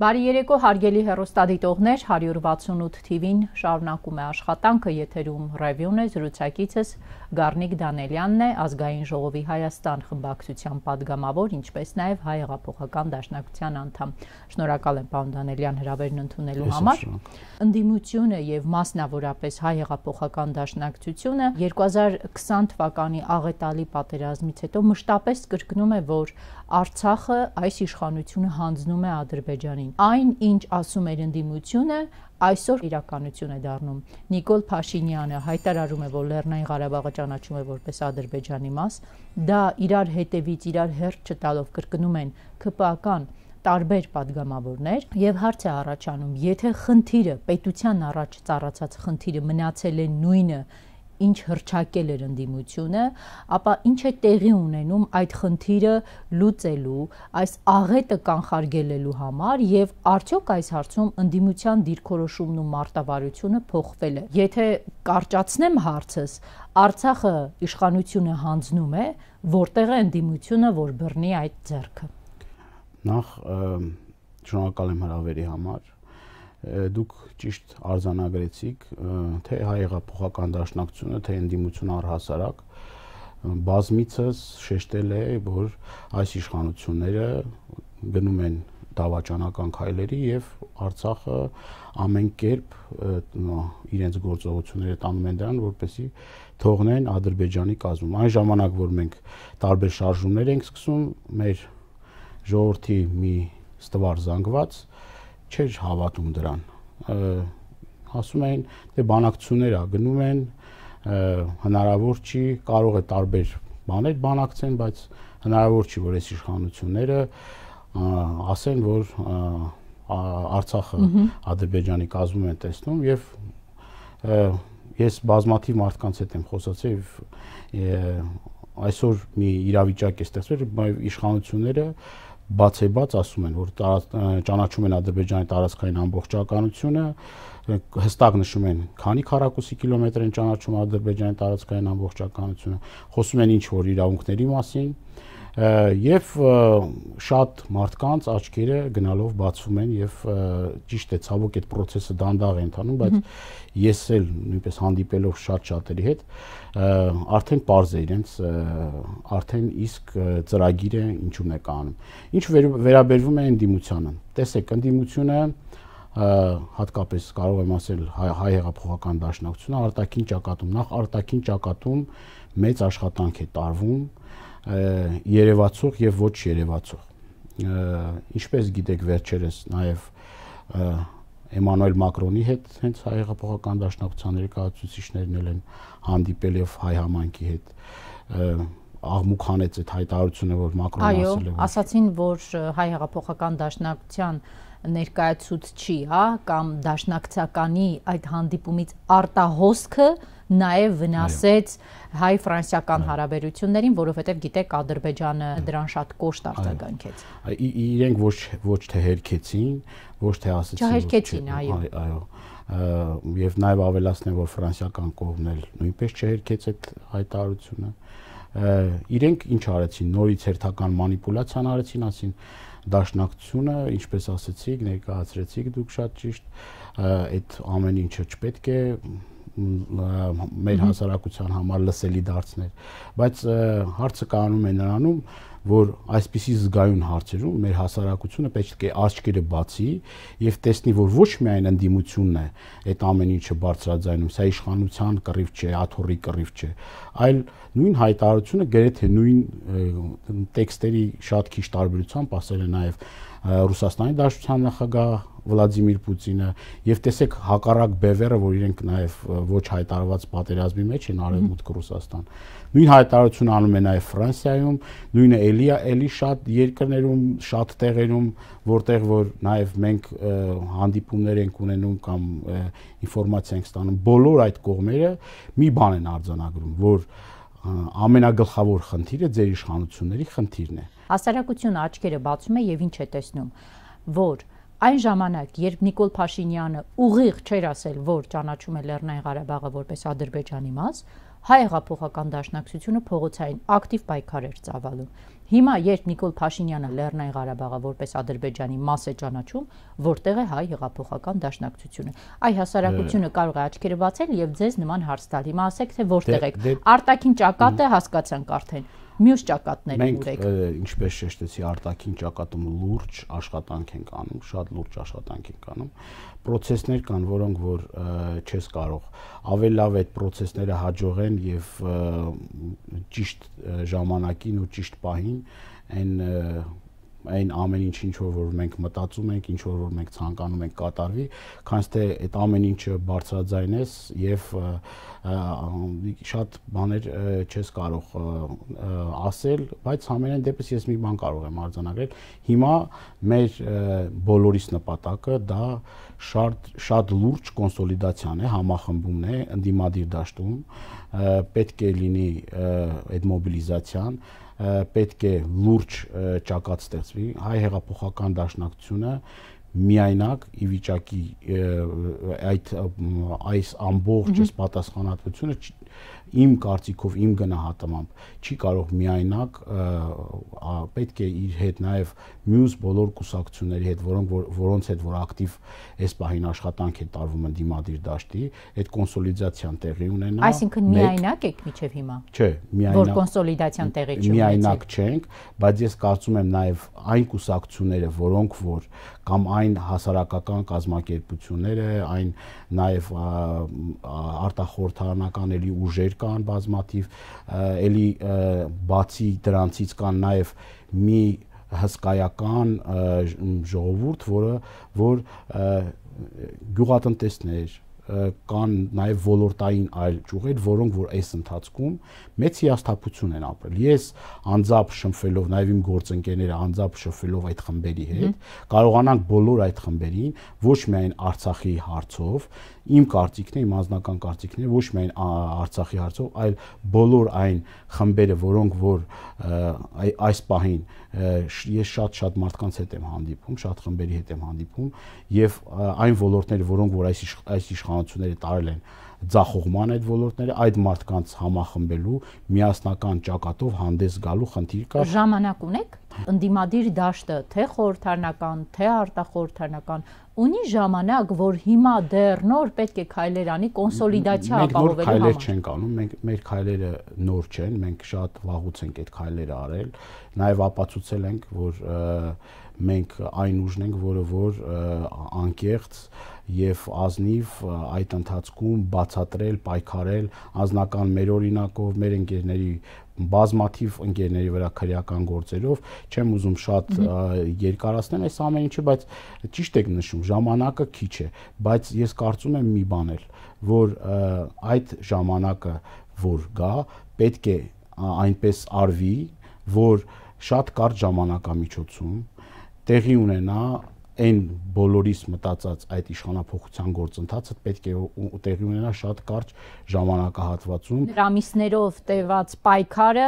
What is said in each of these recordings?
Բարի երեկո հարգելի հերոստադիտողներ 168 TV-ին շարունակում է աշխատանքը եթերում ռևյուն է զրուցակիցս Գառնիկ Դանելյանն է ազգային ժողովի Հայաստան խմբակցության падգամավոր ինչպես նաև հայ հեղափոխական դաշնակցության անդամ։ Շնորհակալ եմ պարոն Դանելյան հրավերն ընդունելու համար։ Ընդդիմությունը եւ մասնավորապես հայ հեղափոխական դաշնակցությունը 2020 թվականի աղետալի պատերազմից հետո մշտապես կրկնում է, որ Արցախը այս իշխանությունը հանձնում է Ադրբեջանին։ Այն, ինչ ասում էր ընդդիմությունը, այսօր իրականություն է դառնում։ Նիկոլ Փաշինյանը հայտարարում է, որ Լեռնային Ղարաբաղը ճանաչում է որպես Ադրբեջանի մաս, դա իրար հետևից իրար հերթ չտալով կրկնում են ԿՊԱ-կան տարբեր падգամավորներ եւ հարց է առաջանում, եթե խնդիրը պետության առաջ ծառացած խնդիրը մնացել է նույնը, ինչ հրճակել էր ընդդիմությունը, ապա ինչ է տեղի ունենում այդ խնդիրը լուծելու, այս աղետը կանխարգելելու համար եւ արդյոք այս հարցում ընդդիմության դիրքորոշումն ու մարտավարությունը փոխվել է։ Եթե կարճացնեմ հարցս, Արցախը իշխանությունը հանձնում է, որտեղ է ընդդիմությունը, որ բռնի այդ ձեռքը։ Նախ շնորհակալ եմ հրավերի համար դուք ճիշտ արձանագրեցիք, թե հայեղափոխական դաշնակցությունը, թե ընդդիմությունը առհասարակ բազմիցս շեշտել է, որ այս իշխանությունները գնում են դավաճանական քայլերի եւ Արցախը ամեն կերպ իրենց գործողությունները տանում են դրան, որպեսի թողնեն Ադրբեջանի կազմում։ Այն ժամանակ, որ մենք տարբեր շարժումներ ենք սկսում, մեր ժողովրդի մի ստվար զանգված, չէր հավատում դրան։ Ասում էին, թե «Դե բանակցություններ է գնում են, հնարավոր չի, կարող է տարբեր բաներ բանակցեն, բայց հնարավոր չի, որ այս իշխանությունները ասեն, որ Արցախը Ադրբեջանի կազմում են տեսնում եւ ես բազմաթիվ մարդկանց հետ եմ խոսացել եւ այսօր մի իրավիճակ է ստեղծվել, իշխանությունները բացեբաց ասում են, որ ճանաչում են Ադրբեջանի տարածքային ամբողջականությունը, հստակ նշում են, քանի քառակուսի կիլոմետր են ճանաչում Ադրբեջանի տարածքային ամբողջականությունը, խոսում են ինչ որ իրավունքների մասին, եւ շատ մարդկանց աչքերը գնալով բացվում են եւ ճիշտ է ցավոք այդ process-ը դանդաղ է ընթանում, բայց ես էլ նույնպես հանդիպելով շատ շատերի հետ արդեն པարզ է իրենց արդեն իսկ ծրագիրը ինչու՞ն է կանում։ Ինչ վերաբերվում է ընդդիմությանը։ Տեսեք, ընդդիմությունը հատկապես կարող եմ ասել հայ հեղափոխական դաշնակցությունը արտաքին ճակատում, նախ արտաքին ճակատում մեծ աշխատանք է տարվում երևացող եւ ոչ երևացող ինչպես գիտեք վերջերս նաեւ Էմանուել Մակրոնի հետ հենց հայ հեղափոխական դաշնակցության ներկայացուցիչներն էլ են հանդիպել եւ հայ համայնքի հետ աղմուկ հանեց այդ հայտարարությունը որ Մակրոնը ասել է այո ասացին որ հայ հեղափոխական դաշնակցության ներկայացուցչի հա կամ դաշնակցականի այդ հանդիպումից արտահոսքը նաև վնասեց հայ-ֆրանսիական հարաբերություններին, որովհետև գիտեք Ադրբեջանը դրան շատ կոշտ արտագանքեց։ Իրենք ոչ ոչ թե հերքեցին, ոչ թե ասեցին։ Չհերքեցին, այո։ Այո եւ նաեւ ավելացնեմ որ ֆրանսիական կողմն էլ նույնպես չհերքեց այդ հայտարարությունը իրենք ինչ արեցին նորից հերթական մանիպուլյացիան արեցին ասին դաշնակցությունը, ինչպես ասեցիք, ներկայացրեցիք դուք շատ ճիշտ, այդ ամեն ինչը չպետք է մեր հասարակության համար լսելի դարձներ բայց հարցը կանում է նրանում որ այսպիսի զգայուն հարցերում մեր հասարակությունը պետք է աչքերը բացի եւ տեսնի, որ ոչ միայն ընդդիմությունն է այդ ամեն ինչը բարձրաձայնում, սա իշխանության կռիվ չէ, աթորի կռիվ չէ, այլ նույն հայտարարությունը գրեթե նույն տեքստերի շատ քիչ տարբերությամբ ասել է նաեւ Ռուսաստանի Դաշնության նախագահ Վլադիմիր Պուտինը եւ տեսեք հակառակ բևերը, որ իրենք նաեւ ոչ հայտարարված պատերազմի մեջ են արևմուտք Ռուսաստան։ Նույն հայտարարությունը անում է նաեւ Ֆրանսիայում, նույնը էլի էլի շատ երկրներում, շատ տեղերում, որտեղ որ նաեւ մենք հանդիպումներ ենք ունենում կամ ինֆորմացիա ենք ստանում, բոլոր այդ կողմերը մի բան են արձանագրում, որ ամենագլխավոր խնդիրը ձեր իշխանությունների խնդիրն է։ Հասարակությունը աչքերը բացում է եւ ինչ է տեսնում, որ այն ժամանակ, երբ Նիկոլ Փաշինյանը ուղիղ չէր ասել, որ ճանաչում է Լեռնային Ղարաբաղը որպես Ադրբեջանի մաս, հայ հեղափոխական դաշնակցությունը փողոցային ակտիվ պայքար էր ծավալում Հիմա երբ Նիկոլ Փաշինյանը Լեռնային Ղարաբաղը որպես Ադրբեջանի մաս է ճանաչում, որտեղ է հայ հեղափոխական դաշնակցությունը։ Այ հասարակությունը կարող է աչքերը բացել եւ ձեզ նման հարց տալ։ Հիմա ասեք թե որտեղ դե- եք։ դե- Արտաքին ճակատը հասկացանք արդեն մյուս ճակատներին ուրեք։ Մենք ինչպես շեշտեցի արտաքին ճակատում լուրջ աշխատանք ենք անում, շատ լուրջ աշխատանք ենք անում։ Պրոցեսներ կան, որոնք որ չես կարող ավելավ այդ պրոցեսները հաջողեն եւ ճիշտ ժամանակին ու ճիշտ պահին այն այն ամեն ինչ ինչ որ մենք մտածում ենք, ինչ որ մենք ցանկանում ենք կատարվի, քանզի թե այդ ամեն ինչը բարձրաձայնես եւ շատ բաներ չես կարող ասել, բայց ամենայն դեպս ես մի բան կարող եմ արձանագրել։ Հիմա մեր բոլորիս նպատակը դա շատ շատ լուրջ կոնսոլիդացիան է, համախմբումն է ընդդիմադիր դաշտում պետք է լինի այդ մոբիլիզացիան պետք է լուրջ ճակատ ստեղծվի հայ հեղափոխական դաշնակցությունը միայնակ ի վիճակի այդ այս ամբողջ այս պատասխանատվությունը իմ կարծիքով, իմ գնահատմամբ չի կարող միայնակ պետք է իր հետ նաև մյուս բոլոր կուսակցությունների հետ, որոնք որ, որոնց հետ որ ակտիվ այս պահին աշխատանք է տարվում ընդդիմադիր դաշտի, այդ կոնսոլիդացիան տեղի ունենա։ Այսինքն միայնակ եք միջև հիմա։ Չէ, միայնակ։ Որ կոնսոլիդացիան տեղի չի ունեցել։ Միայնակ չենք, բայց ես կարծում եմ նաև այն կուսակցությունները, որոնք որ կամ այն հասարակական կազմակերպությունները, այն նաև արտախորհրդարանականելի ուժեր կան բազմաթիվ, ելի բացի դրանցից կան նաև մի հսկայական ժողովուրդ, որը որ գյուղատնտեսներ կան նաև ոլորտային այլ ճյուղեր, որոնք որ այս ընթացքում մեծ հիասթափություն են ապրել։ Ես անձապ շփվելով նաև իմ գործընկերները անձապ շփվելով այդ խմբերի հետ, կարողանանք բոլոր այդ խմբերին ոչ միայն Արցախի հարցով, իմ կարծիքն է, իմ անձնական կարծիքն է, ոչ միայն Արցախի հարցով, այլ բոլոր այն խմբերը, որոնք որ այս պահին ես շատ-շատ մարդկանց հետ եմ հանդիպում, շատ խմբերի հետ եմ հանդիպում եւ այն ոլորտները, որոնք որ այս այս իշխանությունները տարել են ձախողման այդ ոլորտները, այդ մարդկանց համախմբելու միասնական ճակատով հանդես գալու խնդիր կա։ Ժամանակ ունեք ընդդիմադիր դաշտը, թե խորհրդարանական, թե արտախորհրդարանական, ունի ժամանակ, որ հիմա դեռ նոր պետք է քայլեր անի կոնսոլիդացիա ապահովելու համար։ Մենք նոր քայլեր չենք անում, մենք մեր քայլերը նոր չեն, մենք շատ վաղուց ենք այդ քայլերը արել, նաև ապացուցել ենք, որ մենք այն ուժն ենք, որը որ անկեղծ որ, եւ ազնիվ այդ ընթացքում բացատրել, պայքարել անznական մեր օրինակով, մեր ընկերների բազմաթիվ ընկերների վրա քրեական գործերով չեմ ուզում շատ երկարացնել այս ամեն ինչը, բայց ճիշտ եք նշում, ժամանակը քիչ է, բայց ես կարծում եմ մի բան էլ, որ այդ ժամանակը, որ գա, պետք է այնպես արվի, որ շատ կարճ ժամանակամիջոցում տեղի ունենա այն բոլորիս մտածած այդ իշխանապողության գործընթացը պետք է տեղի ունենա շատ կարճ ժամանակահատվածում։ Նրամիսներով տևած պայքարը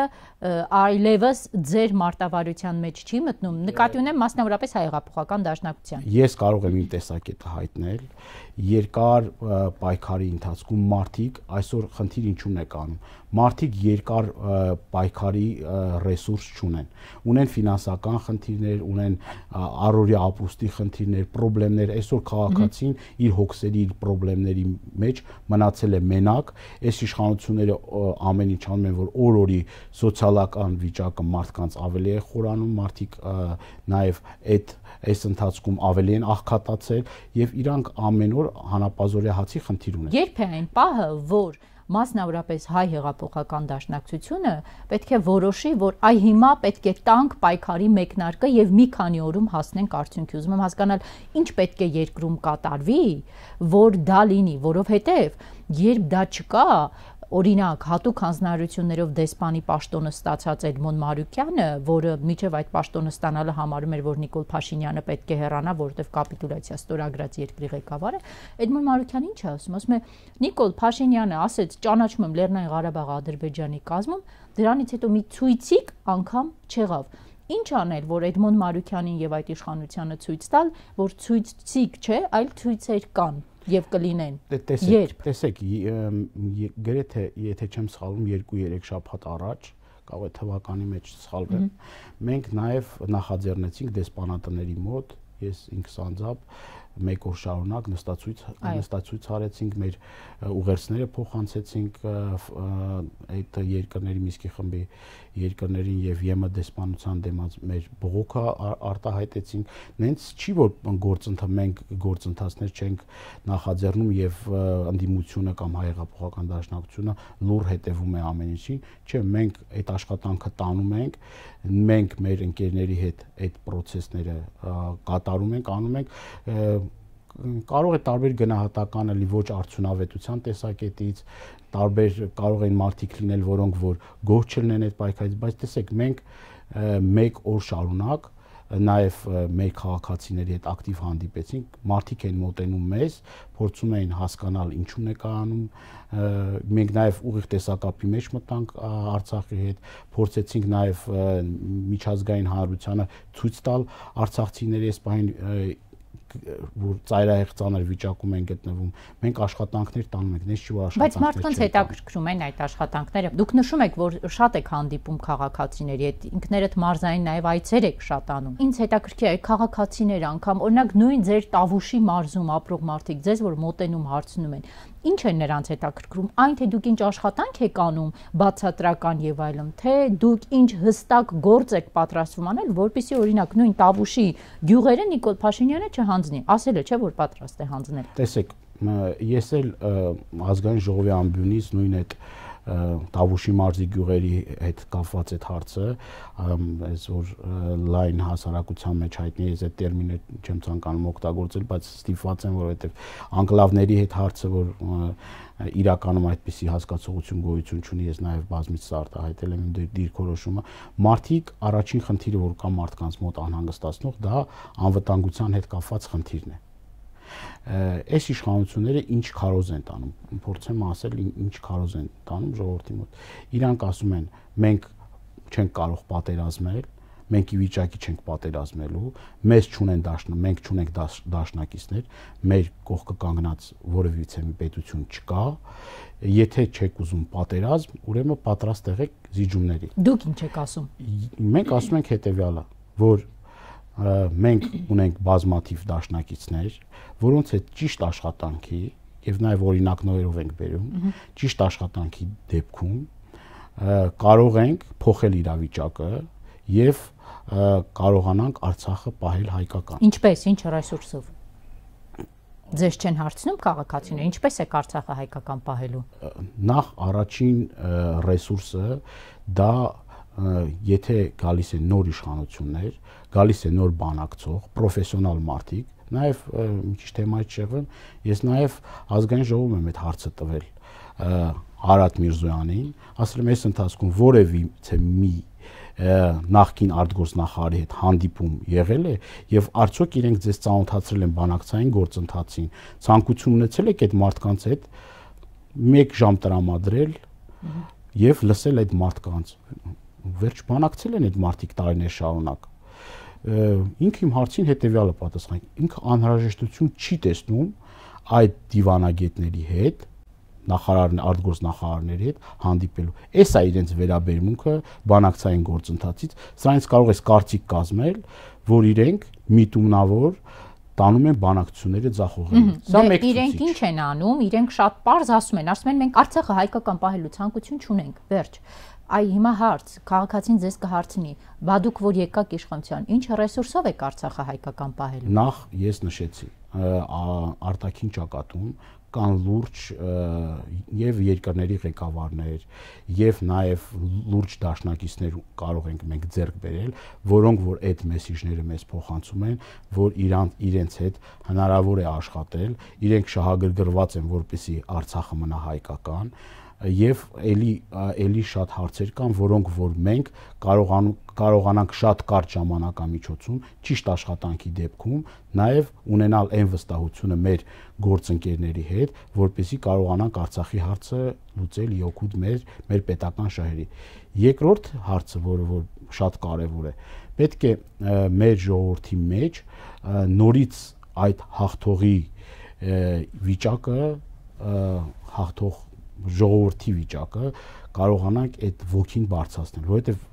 այլևս ձեր մարտավարության մեջ չի մտնում։ Նկատի ունեմ մասնավորապես հայեղափոխական դաշնակցության։ Ես կարող եմ իմ տեսակետը հայտնել երկար պայքարի ընթացքում մարդիկ այսօր խնդիր ինչու՞ն է կանում։ Մարդիկ երկար պայքարի ռեսուրս չունեն։ Ունեն ֆինանսական խնդիրներ, ունեն առօրյա ապրուստի խնդիրներ, խնդիրներ, այսօր քաղաքացին իր հոգսերի, իր խնդիրների մեջ մնացել է մենակ, այս իշխանությունները ամեն ինչ անում են, որ օր-օրի սոցիալական վիճակը մարդկանց ավելի է խորանում, մարդիկ նաև այդ այս ընթացքում ավելի են աղքատացել եւ իրանք ամեն օր հանապազորի հացի խնդիր ունեն։ Երբ է այն պահը, որ մասնավորապես հայ հեղափոխական դաշնակցությունը պետք է որոշի, որ այ հիմա պետք է տանք պայքարի մեկնարկը եւ մի քանի օրում հասնենք արդյունքի։ Ուզում եմ հասկանալ, ինչ պետք է երկրում կատարվի, որ դա լինի, որովհետեւ երբ դա չկա, Օրինակ, հատուկ հանձնարարություններով դեսպանի պաշտոնը ստացած Էդմոն Մարուկյանը, որը միջև այդ պաշտոնը ստանալը համարում էր, որ Նիկոլ Փաշինյանը պետք է հեռանա, որովհետև կապիտուլյացիա ստորագրած երկրի ղեկավարը, Էդմոն Մարուկյանը ինչ է ասում, ասում է Նիկոլ Փաշինյանը ասեց ճանաչում եմ Լեռնային Ղարաբաղը Ադրբեջանի կազմում, դրանից հետո մի ցույցիկ անգամ չեղավ ինչ անել, որ Էդմոն Մարուկյանին եւ այդ իշխանությանը ցույց տալ, որ ցույցիկ չէ, այլ ցույցեր կան եւ կլինեն։ Տեսեք, տեսեք, գրեթե եթե չեմ սխալվում 2-3 շաբաթ առաջ կարող է թվականի մեջ սխալվեմ։ Մենք նաեւ նախաձեռնեցինք դեսպանատների մոտ ես ինքս անձամբ մեկ օր շարունակ նստացույց նստացույց արեցինք, մեր ուղերձները փոխանցեցինք այդ երկրների Միսկի խմբի երկրներին եւ ԵՄ դեսպանության դեմած մեր բողոքը արտահայտեցինք։ Նենց չի որ գործընթա մենք գործընթացներ չենք նախաձեռնում եւ ընդդիմությունը կամ հայեղափոխական դաշնակցությունը լուր հետևում է ամեն ինչին, չէ, մենք այդ աշխատանքը տանում ենք, մենք մեր ընկերների հետ այդ process-ները կատարում ենք, անում ենք կարող է տարբեր գնահատական լինի ոչ արդյունավետության տեսակետից, տարբեր կարող են մարդիկ լինել, որոնք որ գոհ չլինեն այդ պայքարից, բայց տեսեք, մենք մեկ օր շարունակ նաև մեր քաղաքացիների հետ ակտիվ հանդիպեցինք, մարդիկ են մոտենում մեզ, փորձում էին հասկանալ ինչու՞ն է կանում։ Մենք նաև ուղիղ տեսակապի մեջ մտանք Արցախի հետ, փորձեցինք նաև միջազգային հանրությանը ցույց տալ արցախցիների այս բան որ ծայրահեղ ծանր վիճակում են գտնվում, մենք աշխատանքներ տանում ենք, ես չի որ աշխատանքներ։ Բայց մարդկանց հետաքրքրում են այդ աշխատանքները։ Դուք նշում եք, որ շատ եք հանդիպում քաղաքացիների հետ, ինքներդ մարզային նաև այցեր եք շատ անում։ Ինչ հետաքրքիր է քաղաքացիները անգամ, օրինակ նույն ձեր Տավուշի մարզում ապրող մարդիկ, ձեզ որ մոտենում հարցնում են, Ինչ է նրանց հետաքրքրում, այն թե դուք ինչ աշխատանք եք անում, բացատրական եւ այլն, թե դուք ինչ հստակ գործ եք պատրաստվում անել, որpիսի օրինակ նույն Տավուշի գյուղերը Նիկոլ Փաշինյանը չհանձնի, ասել է, չէ՞ որ պատրաստ է հանձնել։ Տեսեք, ես էլ ազգային ժողովի ամբյոնից նույն այդ Տավուշի մարզի գյուղերի հետ կապված այդ հարցը, այս որ լայն հասարակության մեջ հայտնի է, ես այդ տերմինը չեմ ցանկանում օգտագործել, բայց ստիփված եմ, որովհետև անկլավների հետ հարցը, որ իրականում այդպիսի հասկացողություն գոյություն ունի, ես նաև բազմից արտահայտել եմ իմ դիրքորոշումը։ Մարդիկ առաջին խնդիրը, որ կա մարդկանց մոտ անհանգստացնող, դա անվտանգության հետ կապված խնդիրն է։ Ա, այս իշխանությունները ինչ քարոզ են տանում փորձեմ ասել ինչ քարոզ են տանում ժողովրդի մոտ իրանք ասում են մենք չենք կարող պատերազմել մենք ի վիճակի չենք պատերազմելու, մեզ չունեն դաշնա, մենք չունենք դաշ, դաշնակիցներ, մեր կողքը կանգնած որևիցե մի պետություն չկա։ Եթե չեք ուզում պատերազմ, ուրեմն պատրաստ եղեք զիջումների։ Դուք ինչ եք ասում։ Մենք ասում ենք հետեւյալը, որ մենք ունենք բազմաթիվ դաշնակիցներ, որոնց հետ ճիշտ աշխատանքի եւ նաեւ օրինակներով ենք բերում, ճիշտ աշխատանքի դեպքում կարող ենք փոխել իրավիճակը եւ կարողանանք Արցախը պահել հայկական։ Ինչպես, ինչ ռեսուրսով։ Ձեզ չեն հարցնում քաղաքացիները, ինչպես է Արցախը հայկական պահելու։ Նախ առաջին ռեսուրսը դա եթե գալիս են նոր իշխանություններ, գալիս են նոր բանակցող, պրոֆեսիոնալ մարդիկ, նաև մի քիչ թեմայի չեղեմ, ես նաև ազգային ժողովում եմ այդ հարցը տվել Արադ Միրզոյանին, ասել եմ այս ընթացքում որևիցե մի նախկին արտգործնախարարի հետ հանդիպում եղել է եւ արդյոք իրենք ձեզ ծանոթացրել են բանակցային գործընթացին ցանկություն ունեցել եք այդ մարդկանց հետ մեկ ժամ տրամադրել եւ լսել այդ մարդկանց վերջ բանակցել են այդ մարտիկ տարիներ շարունակ ինքը իմ հարցին հետեւյալը պատասխանեց ինքը անհրաժեշտություն չի տեսնում այդ դիվանագետների հետ նախարարն արտգործնախարարների հետ հանդիպելու։ Էս է իրենց վերաբերմունքը բանակցային գործընթացից։ Սրանից կարող ես կարծիք կազմել, որ իրենք միտումնավոր տանում են բանակցությունները ձախողելու։ Սա դե մեկ ցուցիչ։ Իրենք ինչ են անում, իրենք շատ པարզ ասում են, ասում են մենք Արցախը հայկական պահելու ցանկություն չունենք, վերջ այ հիմա հարց քաղաքացին ձեզ կհարցնի բա դուք որ եկաք իշխանության ինչ ռեսուրսով եք արցախը հայկական պահելու նախ ես նշեցի արտաքին ճակատում կան լուրջ եւ երկրների ղեկավարներ եւ նաեւ լուրջ դաշնակիցներ կարող ենք մենք ձեռք բերել, որոնք որ այդ մեսիջները մեզ փոխանցում են, որ իրան իրենց հետ հնարավոր է աշխատել, իրենք շահագրգռված են, որպիսի Արցախը մնա հայկական, եւ ելի ելի շատ հարցեր կան, որոնք որ մենք կարողան կարողանանք շատ կարճ ժամանակամիջոցում ճիշտ աշխատանքի դեպքում նաեւ ունենալ այն վստահությունը մեր գործընկերների հետ, որպեսզի կարողանանք Արցախի հարցը լուծել յոկուտ մեր մեր պետական շահերի։ Երկրորդ հարցը, որը որ շատ կարեւոր է, պետք է մեր ժողովրդի մեջ նորից այդ հաղթողի վիճակը հաղթող ժողովրդի վիճակը կարողանանք այդ ոգին բարձրացնել, որովհետև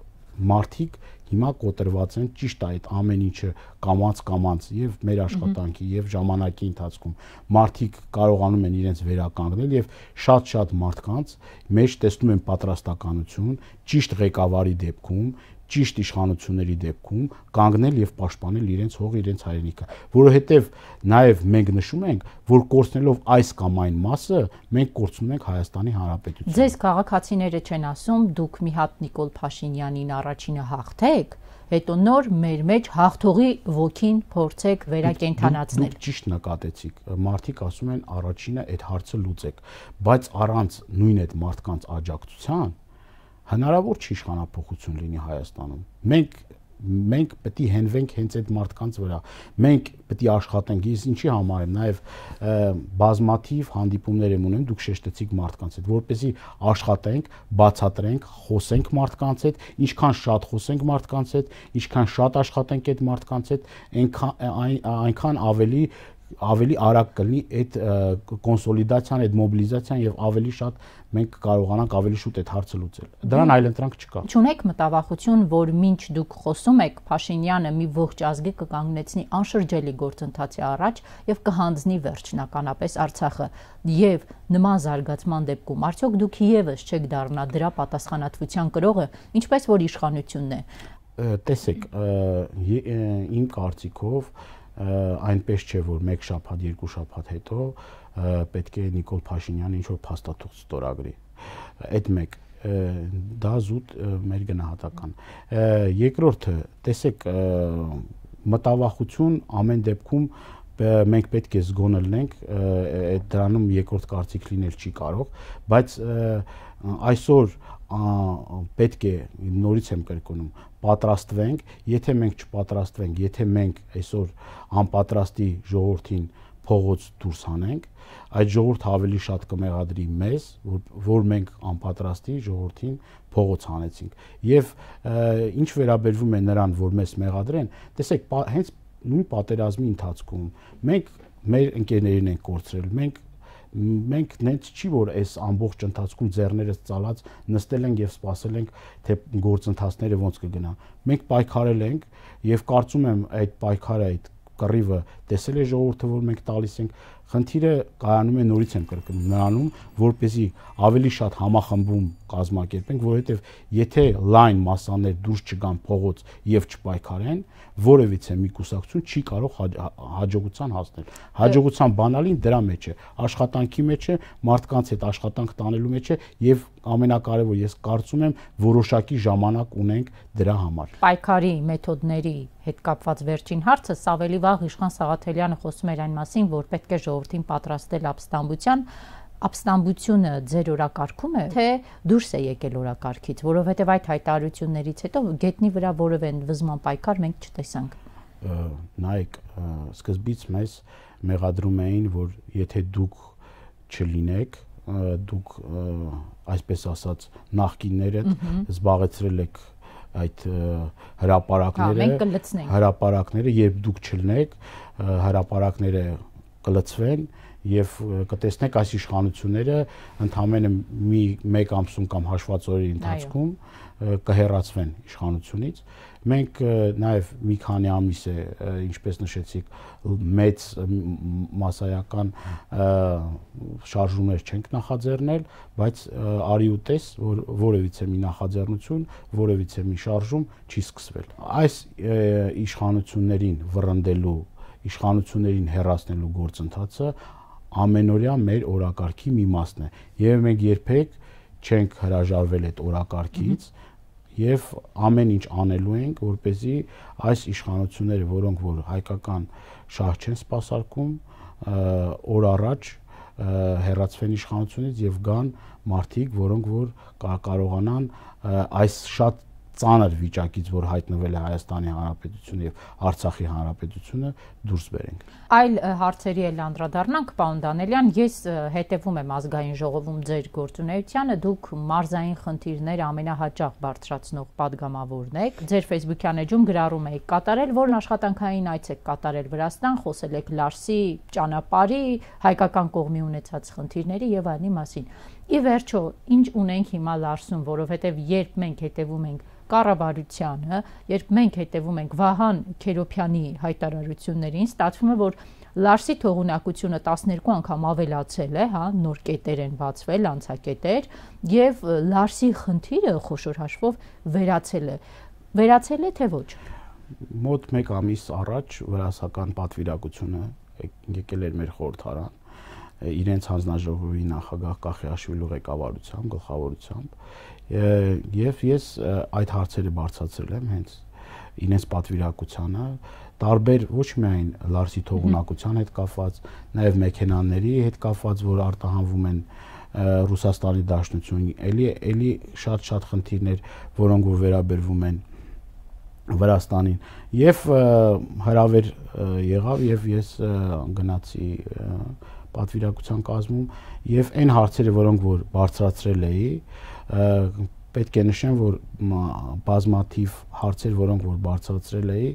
մարդիկ հիմա կոտրված են ճիշտ այդ ամեն ինչը կամած կամած եւ մեր աշխատանքի եւ ժամանակի ընթացքում մարդիկ կարողանում են իրենց վերականգնել եւ շատ-շատ մարդկանց մեջ տեսնում են պատրաստականություն ճիշտ ղեկավարի դեպքում ճիշտ իշխանությունների դեպքում կանգնել եւ պաշտպանել իրենց հողը, իրենց հայրենիքը, որովհետեւ նաեւ մենք նշում ենք, որ կորցնելով այս կամ այն մասը, մենք կորցնում ենք Հայաստանի Հանրապետությունը։ Ձեզ քաղաքացիները չեն ասում, դուք մի հատ Նիկոլ Փաշինյանին առաջինը հաղթեք, հետո նոր մեր մեջ հաղթողի ոգին փորձեք վերակենդանացնել։ Դուք ճիշտ նկատեցիք, մարդիկ ասում են առաջինը այդ հարցը լուծեք, բայց առանց նույն այդ մարդկանց աջակցության հնարավոր չի իշխանապողություն լինի Հայաստանում։ Մենք մենք պետք է հենվենք հենց այդ մարդկանց վրա։ Մենք պետք է աշխատենք։ Ես ինչի համար եմ նաև բազմաթիվ հանդիպումներ եմ ունեմ, դուք շեշտեցիք մարդկանց հետ, որպեսզի աշխատենք, բացատրենք, խոսենք մարդկանց հետ, ինչքան շատ խոսենք մարդկանց հետ, ինչքան շատ աշխատենք այդ մարդկանց հետ, այնքան այնքան ավելի ավելի արագ կլինի այդ կոնսոլիդացիան, այդ մոբիլիզացիան եւ ավելի շատ մենք կարողանանք ավելի շուտ այդ հարցը լուծել։ Դրան այլընտրանք չկա։ Չունեք մտավախություն, որ ինչ դուք խոսում եք, Փաշինյանը մի ողջ ազգի կկանգնեցնի անշրջելի գործընթացի առաջ եւ կհանձնի վերջնականապես Արցախը եւ նման զարգացման դեպքում արդյոք դուք իևս չեք դառնա դրա պատասխանատվության կրողը, ինչպես որ իշխանությունն է տեսեք իմ կարծիքով այնպես չէ որ մեկ շաբաթ, երկու շաբաթ հետո պետք է Նիկոլ Փաշինյանը ինչ որ փաստաթուղթ ստորագրի։ Այդ մեկ դա զուտ մեր գնահատական։ Երկրորդը, տեսեք, մտավախություն ամեն դեպքում մենք պետք է զգոնելնենք այդ դրանում երկրորդ կարծիք լինել չի կարող, բայց այսօր պետք է նորից եմ կրկնում, պատրաստվենք, եթե մենք չպատրաստվենք, եթե մենք այսօր անպատրաստի ժողովրդին փողոց դուրս հանենք, այդ ժողովուրդը ավելի շատ կմեղադրի մեզ, որ, որ մենք անպատրաստի ժողովրդին փողոց հանեցինք։ Եվ ինչ վերաբերվում է նրան, որ մեզ մեղադրեն, տեսեք, հենց նույն պատերազմի ընթացքում մենք մեր ընկերներին ենք կորցրել, մենք մենք նենց չի որ այս ամբողջ ընթացքում ձեռներս ծալած նստել ենք եւ սպասել ենք թե գործընթացները ոնց կգնան։ Մենք պայքարել ենք եւ կարծում եմ այդ պայքարը այդ կռիվը տեսել է ժողովուրդը որ մենք տալիս ենք Խնդիրը կայանում է նորից եմ կրկնում նրանում, որ เป զի ավելի շատ համախմբում կազմակերպենք, որովհետև եթե լայն մասաներ դուրս չգան փողոց եւ չպայքարեն, որևիցե մի կուսակցություն չի կարող հա-, հա, հաջողության հասնել։ Հաջողության բանալին դրա մեջ է, աշխատանքի մեջ է, մարդկանց հետ աշխատանք տանելու մեջ է եւ ամենակարևոր ես կարծում եմ որոշակի ժամանակ ունենք դրա համար։ Պայքարի մեթոդների հետ կապված վերջին հարցը Սավելի վաղ Իշխան Սաղաթելյանը խոսում էր այն մասին, որ պետք է ժողովուրդ ժողովրդին պատրաստել ապստամբության, ապստամբությունը ձեր օրակարգում է, թե դուրս է եկել օրակարգից, որովհետև այդ հայտարարություններից հետո գետնի վրա որևէ վզման պայքար մենք չտեսանք։ Նայեք, սկզբից մեզ մեղադրում էին, որ եթե դուք չլինեք, դուք այսպես ասած նախկինները զբաղեցրել եք այդ հրաապարակները հրաապարակները հա, երբ դուք չլնեք հրաապարակները կլծվեն եւ կտեսնեք այս իշխանությունները ընդամենը մի մեկ ամսում կամ հաշված օրերի ընթացքում կհեռացվեն իշխանությունից։ Մենք նաև մի քանի ամիս է, ինչպես նշեցիք, մեծ massայական շարժումներ չենք նախաձեռնել, բայց արի ու տես, որ որևիցե մի նախաձեռնություն, որևիցե մի շարժում չի սկսվել։ Այս իշխանություններին վրընդելու իշխանություններին հերացնելու գործընթացը ամենօրյա մեր օրակարգի մի մասն է եւ մենք երբեք չենք հրաժարվել այդ օրակարգից եւ ամեն ինչ անելու ենք որպեսզի այս իշխանությունները որոնք որ հայկական շահ չեն սпасարկում օր առաջ հերացվեն իշխանությունից եւ գան մարդիկ որոնք որ կարողանան այս շատ ծանր վիճակից, որ հայտնվել է Հայաստանի Հանրապետությունը եւ Արցախի Հանրապետությունը դուրս բերենք։ Այլ հարցերի էլ անդրադառնանք, պարոն Դանելյան, ես հետևում եմ ազգային ժողովում ձեր գործունեությանը, դուք մարզային խնդիրներ ամենահաճախ բարձրացնող падգամավորն եք։ Ձեր Facebook-յան էջում գրառում եք կատարել, որն աշխատանքային այց եք կատարել Վրաստան, խոսել եք Լարսի ճանապարհի, հայկական կողմի ունեցած խնդիրների եւ այլնի մասին։ Ի վերջո, ինչ ունենք հիմա Լարսում, որովհետեւ երբ մենք հետևում ենք կառավարությանը, երբ մենք հետևում ենք Վահան Քերոփյանի հայտարարություններին, ստացվում է, որ Լարսի թողունակությունը 12 անգամ ավելացել է, հա, նոր կետեր են բացվել, անցակետեր, եւ Լարսի խնդիրը խոշոր հաշվով վերացել է։ Վերացել է թե ոչ։ Մոտ 1 ամիս առաջ վրացական պատվիրակությունը եկել էր մեր խորհրդարան իրենց հանձնաժողովի նախագահ Կախիաշվիլու ղեկավարությամբ, գլխավորությամբ եւ ես այդ հարցերը բարձացրել եմ հենց ինձ պատվիրակությանը տարբեր ոչ միայն լարսի թողունակության հետ կապված, նաև մեքենաների հետ կապված, որ արտահանվում են Ռուսաստանի Դաշնություն, ելի ելի շատ-շատ խնդիրներ, որոնք որ վերաբերվում են Վրաստանին եւ հրավեր եղավ եւ ես գնացի պատվիրակության կազմում եւ այն հարցերը, որոնք որ բարձրացրել էի, որ պետք է նշեմ, որ բազմաթիվ հարցեր, որոնք որ բարձրացրել էի,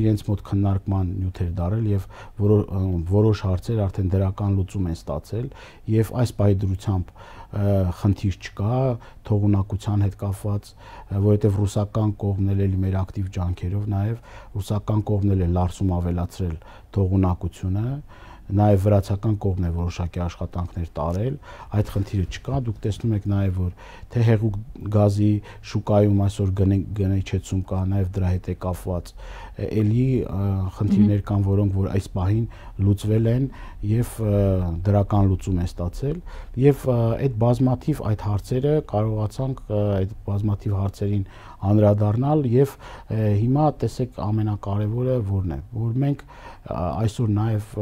իրենց մոտ քննարկման նյութեր դարել եւ որո, որոշ հարցեր արդեն դրական լուծում են ստացել եւ այս պայդրությամբ խնդիր չկա թողունակության հետ կապված, որովհետև ռուսական կողմն էլ էլի մեր ակտիվ ջանքերով նաև ռուսական կողմն էլ է լարսում ավելացրել թողունակությունը, նաև վրացական կողմն է որոշակի աշխատանքներ տարել, այդ խնդիրը չկա, դուք տեսնում եք նաև որ թե հեղուկ գազի շուկայում այսօր գնեչեցում կա, նաև դրա հետ է կապված էլի խնդիրներ կան, որոնք որ այս պահին լուծվել են եւ դրական լուծում են ստացել եւ այդ բազմաթիվ այդ հարցերը կարողացանք այդ բազմաթիվ հարցերին անդրադառնալ եւ հիմա տեսեք ամենակարևորը որն է որ մենք այսօր նաեւ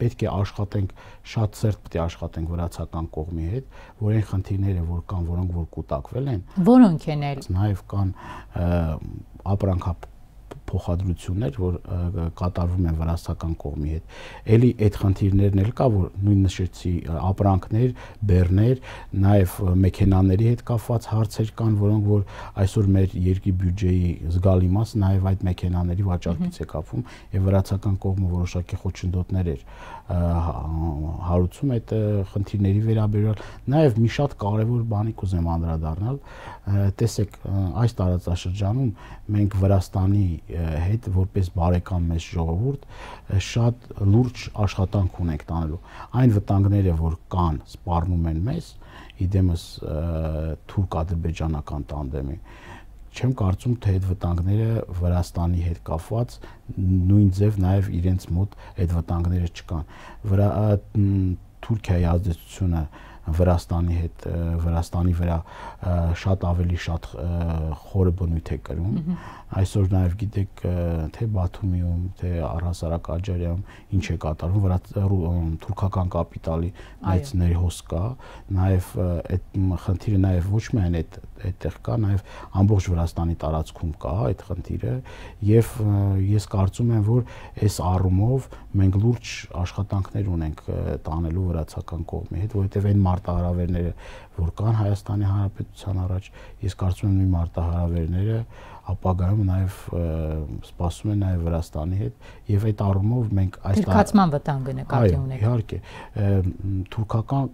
պետք է աշխատենք շատ ծերտ պետք է աշխատենք վրացական կողմի հետ, որ այն խնդիրները, որ կան, որոնք որ կուտակվել են։ Որոնք են էլ։ Նաև կան ապրանքապ փոխադրություններ, որ կատարվում են վրացական կողմի հետ։ Էլի այդ խնդիրներն էլ կա, որ նույն նշեցի ապրանքներ, բեռներ, նաև մեքենաների հետ կապված հարցեր կան, որոնք որ այսօր մեր երկրի բյուջեի զգալի մասը նաև այդ մեքենաների վաճառքից է կապվում, եւ վրացական կողմը որոշակի խոչընդոտներ էր Հա, հարուցում այդ խնդիրների վերաբերյալ։ Նաև մի շատ կարևոր բանի կուզեմ անդրադառնալ։ Տեսեք, այս տարածաշրջանում մենք Վրաստանի հետ որպես բարեկամ մեծ ժողովուրդ շատ լուրջ աշխատանք ունենք տանելու։ Այն վտանգները, որ կան, սպառնում են մեզ, իդեմս թուրք-ադրբեջանական տանդեմի չեմ կարծում, թե այդ վտանգները Վրաստանի հետ կապված նույն ձև նաև իրենց մոտ այդ վտանգները չկան։ Վրա Թուրքիայի ազդեցությունը Վրաստանի հետ Վրաստանի վրա շատ ավելի շատ խորը բնույթ է կրում։ Այսօր նաև գիտեք թե Բաթումիում, թե Արհասարակ Աջարիում ինչ է կատարվում, վրա թուրքական կապիտալի մեծ ներհոս կա, նաև այդ խնդիրը նաև ոչ միայն այդ այդտեղ կա, նաև ամբողջ Վրաստանի տարածքում կա այդ խնդիրը եւ ես կարծում եմ, որ այս առումով մենք լուրջ աշխատանքներ ունենք տանելու վրացական կողմի հետ, որովհետեւ այն մարտահրավերները, որ կան Հայաստանի Հանրապետության առաջ, ես կարծում եմ նույն մարտահրավերները ապագայում նաև սպասում են նաև Վրաստանի հետ եւ այդ առումով մենք այս Թուրքացման վտանգը նկատի ունենք։ Այո, իհարկե։ Թուրքական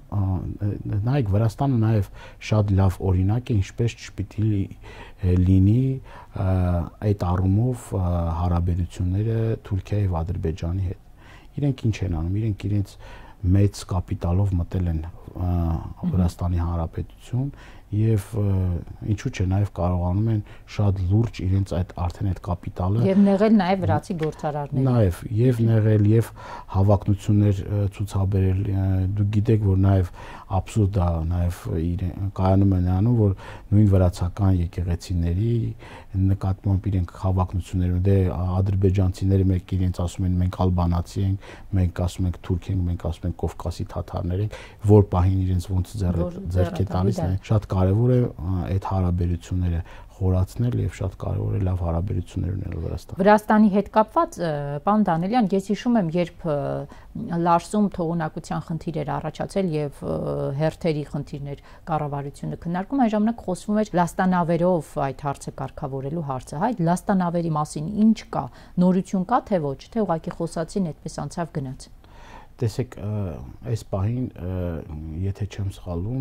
նայեք Վրաստանը նաև շատ լավ օրինակ է, ինչ ինչպես չպիտի լինի այդ առումով հարաբերությունները Թուրքիայի եւ Ադրբեջանի հետ։ Իրենք ինչ են անում։ Իրենք իրենց մեծ կապիտալով մտել են Վրաստանի Հանրապետություն եւ ինչու՞ չէ նաեւ կարողանում են շատ լուրջ իրենց այդ արդեն այդ կապիտալը եւ նեղել նաեւ վրացի գործարարներին նաեւ եւ նեղել եւ հավակնություններ ցուցաբերել դու գիտեք որ նաեւ абսուրդ է նաեւ կայանում է նրանում որ նույն վրացական եկեղեցիների նկատմամբ իրենք հավակնություններ դե ադրբեջանցիները մեկ իրենց ասում են մենք ալբանացի ենք մենք ասում ենք թուրք ենք մենք ասում ենք կովկասի թաթարներ ենք որ պա պահին իրենց ոնց ձեռք է տալիս, շատ կարևոր է այդ հարաբերությունները խորացնել եւ շատ կարեւոր է լավ հարաբերություններ ունենալ Վրաստանի։ Վրաստանի հետ կապված պարոն Դանելյան, ես հիշում եմ, երբ Լարսում թողունակության խնդիր էր առաջացել եւ հերթերի խնդիրներ կառավարությունը քննարկում, այն ժամանակ խոսվում էր լաստանավերով այդ հարցը կարգավորելու հարցը, հայ լաստանավերի մասին ինչ կա, նորություն կա թե ոչ, թե ուղղակի խոսացին այդպես անցավ գնաց տեսեք այս պահին եթե չեմ սխալվում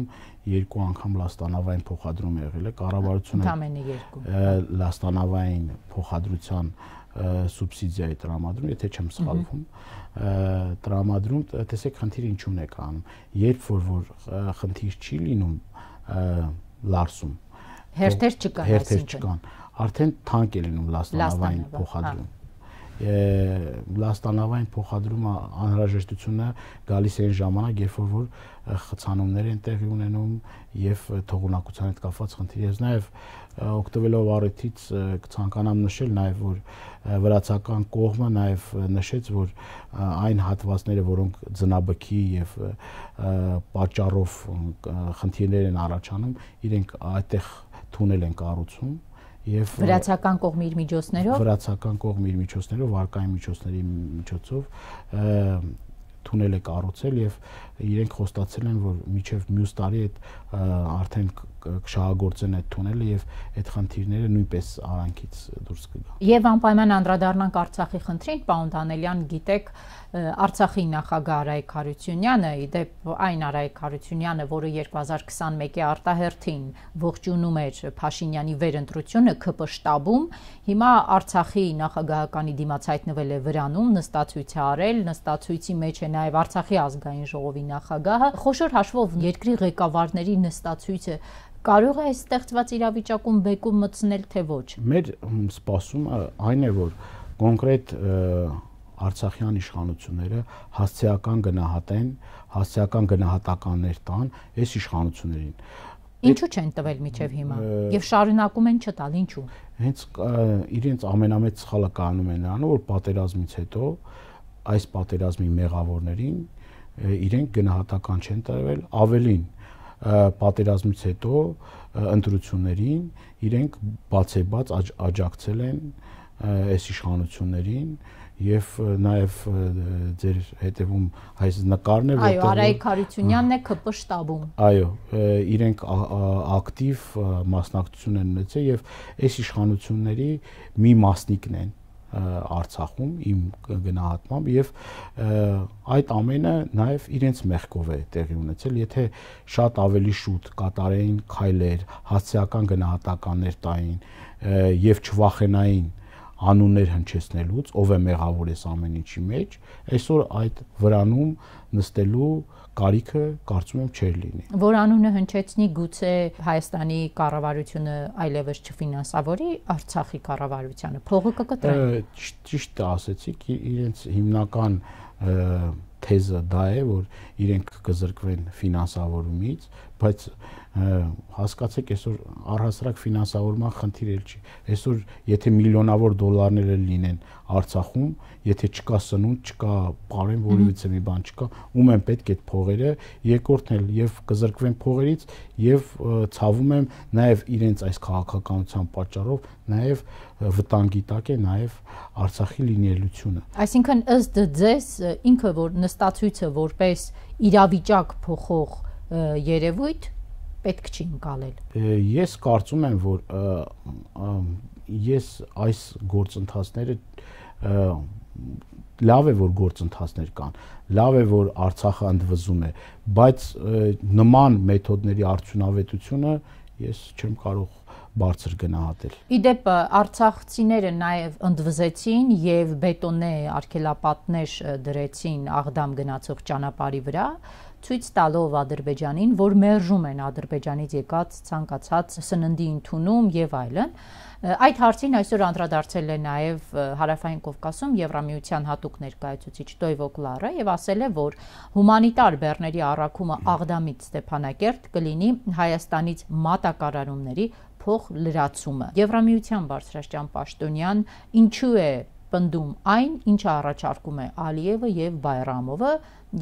երկու անգամ լաստանավային փոխադրում եղել է կառավարությունը ընդամենը երկու լաստանավային փոխադրության սուբսիդիա է տրամադրում եթե չեմ սխալվում տրամադրում տեսեք խնդիրը ինչու՞ն է կանում երբ որ որ խնդիր չի լինում լարսում հերթեր չկան հերթեր չկան արդեն թանկ է լինում լաստանավային հա։ փոխադրում լաստանավային փոխադրումը անհրաժեշտությունը գալիս է այն ժամանակ, երբ որ խցանումներ են տեղի ունենում եւ թողունակության հետ կապված խնդիր ես նաեւ օգտվելով առիթից կցանկանամ նշել նաեւ որ վրացական կողմը նաեւ նշեց որ այն հատվածները որոնք ձնաբքի եւ պատճառով խնդիրներ են առաջանում իրենք այդտեղ թունել են կառուցում եւ վրացական կողմի իր միջոցներով վրացական կողմի իր միջոցներով վարկային միջոցների միջոցով թունել է կառուցել եւ իրենք խոստացել են որ միջև մյուս տարի այդ արդեն կշահագործեն այդ թունելը եւ այդ խնդիրները նույնպես արանքից դուրս կգան։ Եվ անպայման անդրադառնանք Արցախի խնդրին, պարոն Դանելյան, գիտեք, Արցախի նախագահ Արայք Հարությունյանը, իդեպ այն Արայք Հարությունյանը, որը 2021-ի արտահերթին ողջունում էր Փաշինյանի վերընտրությունը ԿՊ շտաբում, հիմա Արցախի նախագահականի դիմացայտնվել է վրանում, նստացույց է արել, նստացույցի մեջ է նաև Արցախի ազգային ժողովի նախագահը։ Խոշոր հաշվով երկրի ղեկավարների նստացույցը կարող է ստեղծված իրավիճակում բեկում մտցնել թե ոչ։ Մեր սպասումը այն է, որ կոնկրետ Արցախյան իշխանությունները հասցեական գնահատեն, հասցեական գնահատականներ տան այս իշխանություններին։ Ինչու չեն տվել միջև հիմա եւ շարունակում են չտալ ինչու։ Հենց իրենց ամենամեծ սխալը կանում են նրանը, որ պատերազմից հետո այս պատերազմի մեղավորներին իրենք գնահատական չեն տրվել, ավելին պատերազմից հետո ընտրություններին իրենք բացեբաց աջ, աջակցել են այս իշխանություններին եւ նաեւ ձեր հետևում այս նկարն է որտեղ Այո, Արայիկ Խարությունյանն է ԿՊ շտաբում։ Այո, իրենք ակտիվ մասնակցություն են ունեցել եւ այս իշխանությունների մի մասնիկն են Արցախում իմ գնահատմամբ եւ այդ ամենը նաեւ իրենց մեղքով է տեղի ունեցել, եթե շատ ավելի շուտ կատարեին քայլեր, հասարակական գնահատականներ տային եւ չվախենային անուններ հնչեցնելուց, ով է մեղավոր այս ամեն ինչի մեջ, այսօր այդ վրանում նստելու կարիքը կարծում եմ չէր լինի։ Որ անունը հնչեցնի գուցե Հայաստանի կառավարությունը այլևս չֆինանսավորի Արցախի կառավարությանը, փողը կկտրեն։ Ճիշտ ասեցիք, իրենց հիմնական թեզը դա է, որ իրենք կզրկվեն ֆինանսավորումից, բայց հասկացեք այսօր առհասարակ ֆինանսավորման խնդիր էլ չի այսօր եթե միլիոնավոր դոլարներ էլ լինեն Արցախում եթե չկա սնունդ չկա բարեն որևիցե մի բան չկա ում են պետք այդ փողերը երկրորդն էլ եւ կզրկվեն փողերից եւ ցավում եմ նաեւ իրենց այս քաղաքականության պատճառով նաեւ վտանգի տակ է նաեւ Արցախի լինելությունը այսինքն ըստ ձեզ ինքը որ նստացույցը որպես իրավիճակ փոխող երևույթ պետք չի ընկալել։ Ես կարծում եմ, որ ես այս գործընթացները լավ է որ գործընթացներ կան, լավ է որ Արցախը ընդվզում է, բայց նման մեթոդների արդյունավետությունը ես չեմ կարող բարձր գնահատել։ Իդեպ արցախցիները նաև ընդվզեցին եւ բետոնե արկելապատներ դրեցին աղդամ գնացող ճանապարհի վրա, ցույց տալով Ադրբեջանին, որ մերժում են Ադրբեջանից եկած ցանկացած սննդի ընդունում եւ այլն։ Այդ հարցին այսօր անդրադարձել է նաև Հարավային Կովկասում Եվրամիության հատուկ ներկայացուցիչ Տոյվո Կլարը եւ ասել է, որ հումանիտար բեռների առաքումը Աղդամից Ստեփանակերտ կլինի Հայաստանից մատակարարումների փող լրացումը։ Եվրամիության բարձրաստիճան պաշտոնյան ինչու է պնդում այն, ինչը առաջարկում է Ալիևը եւ Բայրամովը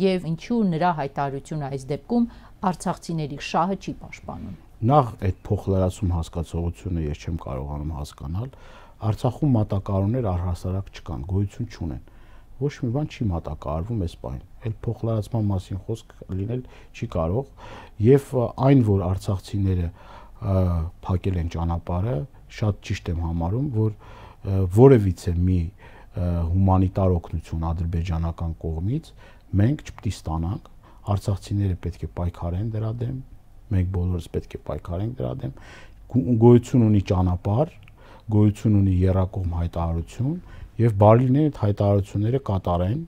եւ ինչու նրա հայտարարությունը այս դեպքում արցախցիների շահը չի պաշտպանում։ Նախ այդ փոխլարացում հասկացողությունը ես չեմ կարողանում հասկանալ։ Արցախում մատակարարներ առհասարակ չկան, գոյություն չունեն։ Ոչ մի բան չի մատակարարվում այս պայն։ Այդ փոխլարացման մասին խոսք լինել չի կարող եւ այն, որ արցախցիները փակել են ճանապարհը, շատ ճիշտ եմ համարում, որ որևիցե մի հումանիտար օգնություն ադրբեջանական կողմից մենք չպետք է ստանանք արցախցիները պետք է պայքարեն դրա դեմ մենք բոլորս պետք է պայքարենք դրա դեմ գոյություն ունի ճանապարհ գոյություն ունի երակողմ հայտարարություն եւ բարիլներն այդ հայտարարությունները կատարեն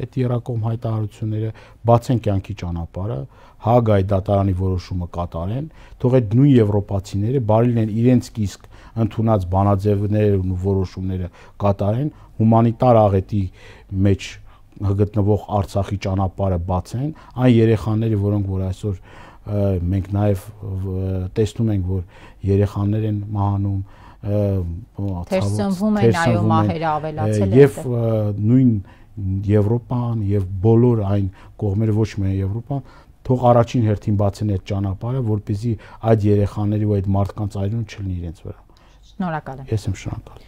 այդ երակոմ հայտարարությունները բացեն կյանքի ճանապարհը, Հագայ դատարանի որոշումը կատարեն, թող այդ նույն եվրոպացիները բարի լինեն իրենց իսկ ընդունած բանաձևներն ու որոշումները կատարեն, հումանիտար աղետի մեջ գտնվող Արցախի ճանապարհը բացեն, այն երեխաները, որոնք որ այսօր մենք նաև տեսնում ենք, որ երեխաներ են մահանում, թերսնվում են այո մահերը ավելացել են եւ նույն Եվրոպան եւ բոլոր այն կողմերը ոչ միայն Եվրոպան թող առաջին հերթին բացեն այդ ճանապարհը, որպեսզի այդ երեխաների ու այդ մարդկանց այրուն չլինի իրենց վրա։ Շնորհակալ եմ։ Ես եմ շնորհակալ։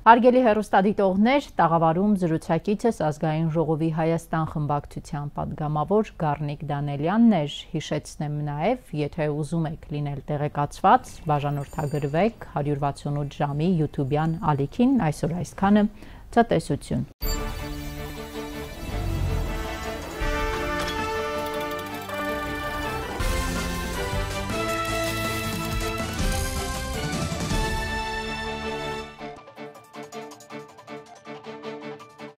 Հարգելի հերոստադիտողներ, տաղավարում զրուցակիցս ազգային ժողովի Հայաստան խմբակցության падգամավոր Գառնիկ Դանելյանն էր։ Հիշեցնեմ նաև, եթե ուզում եք լինել տեղեկացված, բաժանորդագրվեք 168 ժամի YouTube-յան ալիքին։ Այսօր այսքանը ցտեսություն։